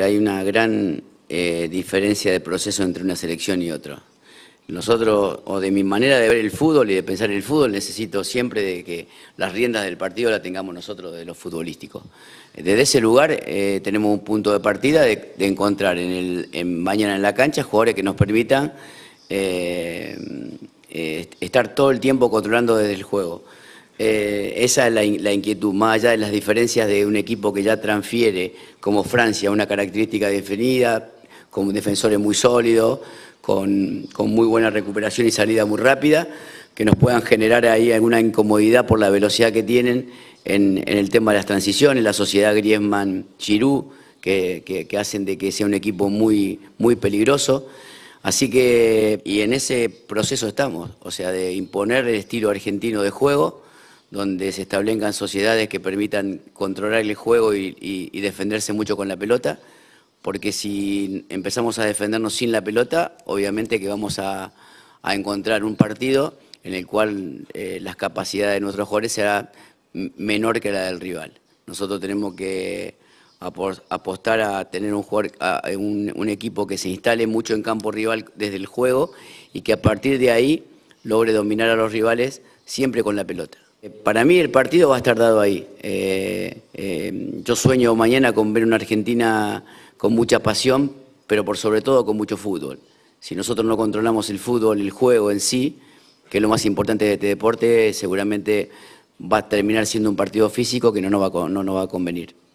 Hay una gran eh, diferencia de proceso entre una selección y otra. Nosotros, o de mi manera de ver el fútbol y de pensar el fútbol, necesito siempre de que las riendas del partido las tengamos nosotros de los futbolísticos. Desde ese lugar eh, tenemos un punto de partida de, encontrar en mañana en la cancha jugadores que nos permitan eh, estar todo el tiempo controlando desde el juego. Eh, esa es la, inquietud, más allá de las diferencias de un equipo que ya transfiere, como Francia, una característica definida, con defensores muy sólidos, con, muy buena recuperación y salida muy rápida, que nos puedan generar ahí alguna incomodidad por la velocidad que tienen en, el tema de las transiciones, la sociedad Griezmann-Chirú, que, hacen de que sea un equipo muy, muy peligroso. Así que, y en ese proceso estamos, o sea, de imponer el estilo argentino de juego, donde se establezcan sociedades que permitan controlar el juego y, defenderse mucho con la pelota, porque si empezamos a defendernos sin la pelota, obviamente que vamos a, encontrar un partido en el cual eh, las capacidades de nuestros jugadores será menor que la del rival. Nosotros tenemos que apostar a tener un, jugador, un, equipo que se instale mucho en campo rival desde el juego y que a partir de ahí logre dominar a los rivales siempre con la pelota. Para mí el partido va a estar dado ahí. Eh, eh, yo sueño mañana con ver una Argentina con mucha pasión, pero por sobre todo con mucho fútbol. Si nosotros no controlamos el fútbol, el juego en sí, que es lo más importante de este deporte, seguramente va a terminar siendo un partido físico que no no nos va a convenir.